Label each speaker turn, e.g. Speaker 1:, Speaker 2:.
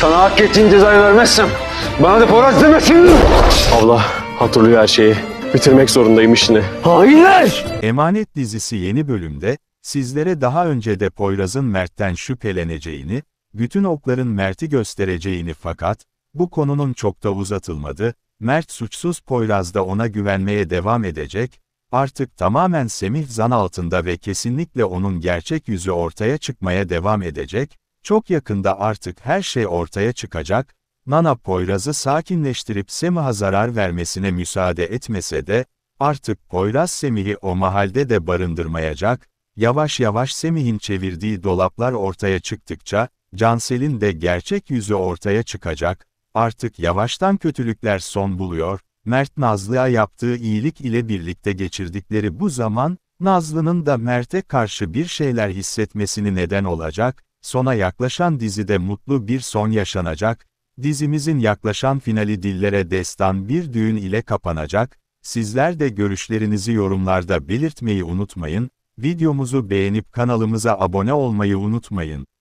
Speaker 1: Sana hak ettiğin cezayı vermezsem bana da Poraz demesin. Abla hatırlıyor her şeyi. Bitirmek zorundayım işini. Hayır! Emanet dizisi yeni bölümde sizlere daha önce de Poyraz'ın Mert'ten şüpheleneceğini, bütün okların Mert'i göstereceğini fakat bu konunun çok da uzatılmadı, Mert suçsuz Poyraz da ona güvenmeye devam edecek, artık tamamen Semih zan altında ve kesinlikle onun gerçek yüzü ortaya çıkmaya devam edecek, çok yakında artık her şey ortaya çıkacak, Nana Poyraz'ı sakinleştirip Semih'a zarar vermesine müsaade etmese de, artık Poyraz Semih'i o mahalde de barındırmayacak, yavaş yavaş Semih'in çevirdiği dolaplar ortaya çıktıkça, Cansel'in de gerçek yüzü ortaya çıkacak, artık yavaştan kötülükler son buluyor, Mert Nazlı'ya yaptığı iyilik ile birlikte geçirdikleri bu zaman, Nazlı'nın da Mert'e karşı bir şeyler hissetmesini neden olacak, Sona yaklaşan dizide mutlu bir son yaşanacak, dizimizin yaklaşan finali dillere destan bir düğün ile kapanacak, sizler de görüşlerinizi yorumlarda belirtmeyi unutmayın, videomuzu beğenip kanalımıza abone olmayı unutmayın.